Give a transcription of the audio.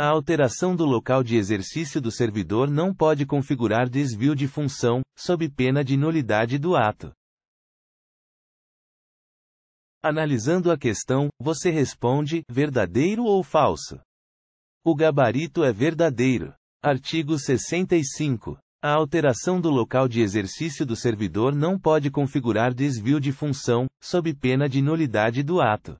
A alteração do local de exercício do servidor não pode configurar desvio de função, sob pena de nulidade do ato. Analisando a questão, você responde: verdadeiro ou falso? O gabarito é verdadeiro. Artigo 65. A alteração do local de exercício do servidor não pode configurar desvio de função, sob pena de nulidade do ato.